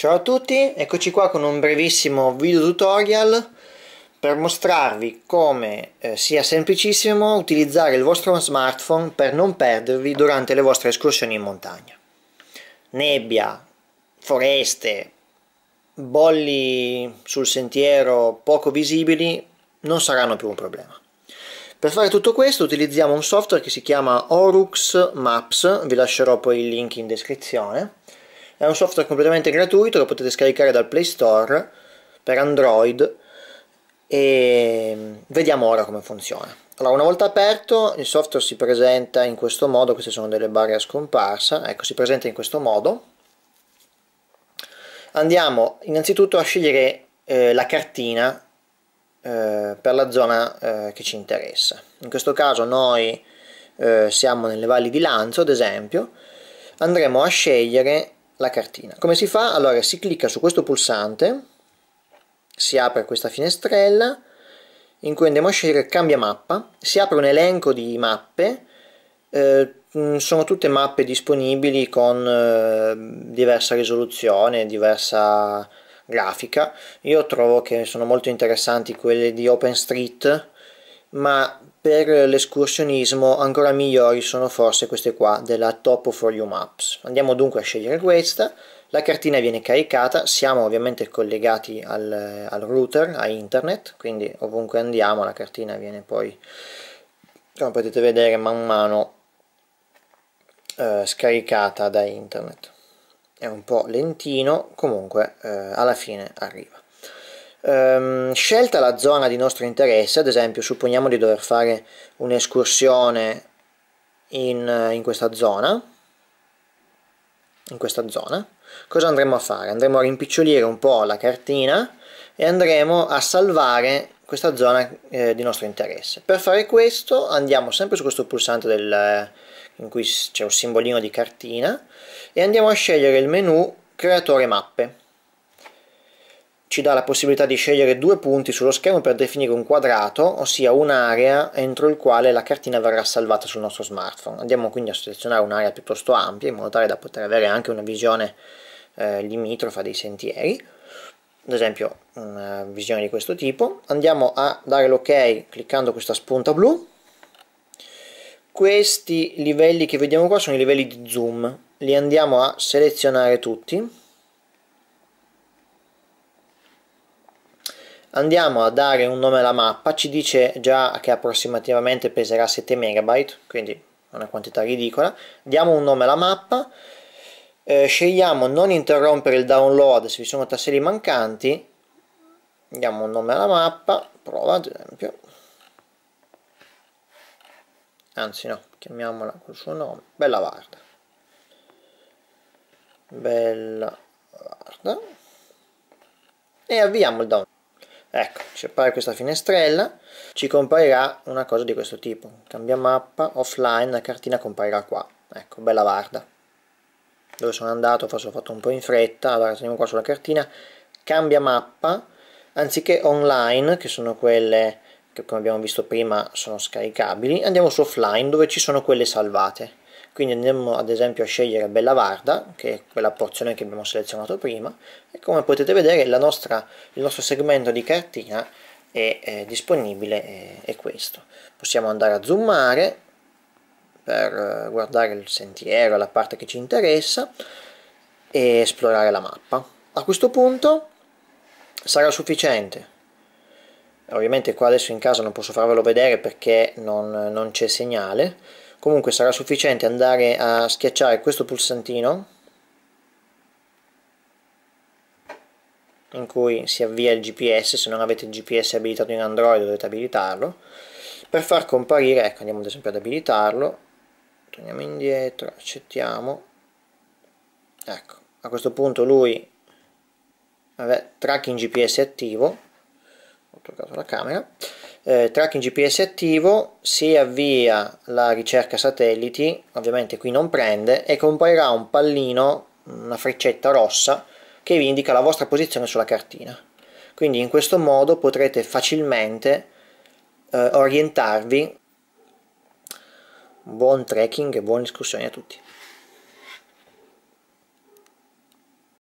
Ciao a tutti, eccoci qua con un brevissimo video tutorial per mostrarvi come eh, sia semplicissimo utilizzare il vostro smartphone per non perdervi durante le vostre escursioni in montagna. Nebbia, foreste, bolli sul sentiero poco visibili non saranno più un problema. Per fare tutto questo utilizziamo un software che si chiama Orux Maps, vi lascerò poi il link in descrizione è un software completamente gratuito che potete scaricare dal Play Store per Android e vediamo ora come funziona. Allora, una volta aperto il software si presenta in questo modo, queste sono delle barre a scomparsa, ecco si presenta in questo modo. Andiamo innanzitutto a scegliere eh, la cartina eh, per la zona eh, che ci interessa. In questo caso noi eh, siamo nelle valli di Lanzo, ad esempio, andremo a scegliere la cartina. Come si fa? Allora si clicca su questo pulsante, si apre questa finestrella in cui andiamo a scegliere cambia mappa, si apre un elenco di mappe, eh, mm, sono tutte mappe disponibili con eh, diversa risoluzione, diversa grafica. Io trovo che sono molto interessanti quelle di OpenStreet ma per l'escursionismo ancora migliori sono forse queste qua della Topo for You Maps. Andiamo dunque a scegliere questa, la cartina viene caricata, siamo ovviamente collegati al, al router, a internet, quindi ovunque andiamo la cartina viene poi, come potete vedere, man mano eh, scaricata da internet. È un po' lentino, comunque eh, alla fine arriva. Ehm, scelta la zona di nostro interesse, ad esempio supponiamo di dover fare un'escursione in, in questa zona, in questa zona, cosa andremo a fare? Andremo a rimpicciolire un po' la cartina e andremo a salvare questa zona eh, di nostro interesse. Per fare questo andiamo sempre su questo pulsante del, in cui c'è un simbolino di cartina e andiamo a scegliere il menu creatore mappe ci dà la possibilità di scegliere due punti sullo schermo per definire un quadrato, ossia un'area entro il quale la cartina verrà salvata sul nostro smartphone. Andiamo quindi a selezionare un'area piuttosto ampia in modo tale da poter avere anche una visione eh, limitrofa dei sentieri, ad esempio una visione di questo tipo. Andiamo a dare l'ok cliccando questa spunta blu. Questi livelli che vediamo qua sono i livelli di zoom, li andiamo a selezionare tutti andiamo a dare un nome alla mappa ci dice già che approssimativamente peserà 7 megabyte quindi una quantità ridicola diamo un nome alla mappa eh, scegliamo non interrompere il download se vi sono tasselli mancanti diamo un nome alla mappa prova ad esempio anzi no chiamiamola col suo nome bella varda bella varda e avviamo il download Ecco, ci appare questa finestrella, ci comparirà una cosa di questo tipo. Cambia mappa, offline, la cartina comparirà qua. Ecco, bella varda. Dove sono andato, forse ho fatto un po' in fretta. Allora, torniamo qua sulla cartina. Cambia mappa, anziché online, che sono quelle che come abbiamo visto prima sono scaricabili, andiamo su offline dove ci sono quelle salvate quindi andiamo ad esempio a scegliere Bella Varda, che è quella porzione che abbiamo selezionato prima e come potete vedere nostra, il nostro segmento di cartina è, è eh, disponibile è, eh, è, questo possiamo andare a zoomare per eh, guardare il sentiero la parte che ci interessa e esplorare la mappa a questo punto sarà sufficiente ovviamente qua adesso in casa non posso farvelo vedere perché non, non c'è segnale comunque sarà sufficiente andare a schiacciare questo pulsantino in cui si avvia il GPS, se non avete il GPS abilitato in Android dovete abilitarlo per far comparire, ecco andiamo ad esempio ad abilitarlo torniamo indietro, accettiamo ecco, a questo punto lui vabbè, tracking GPS attivo ho toccato la camera eh, tracking GPS attivo, si avvia la ricerca satelliti, ovviamente qui non prende, e comparirà un pallino, una freccetta rossa, che vi indica la vostra posizione sulla cartina. Quindi in questo modo potrete facilmente eh, orientarvi. Buon trekking e buone escursioni a tutti.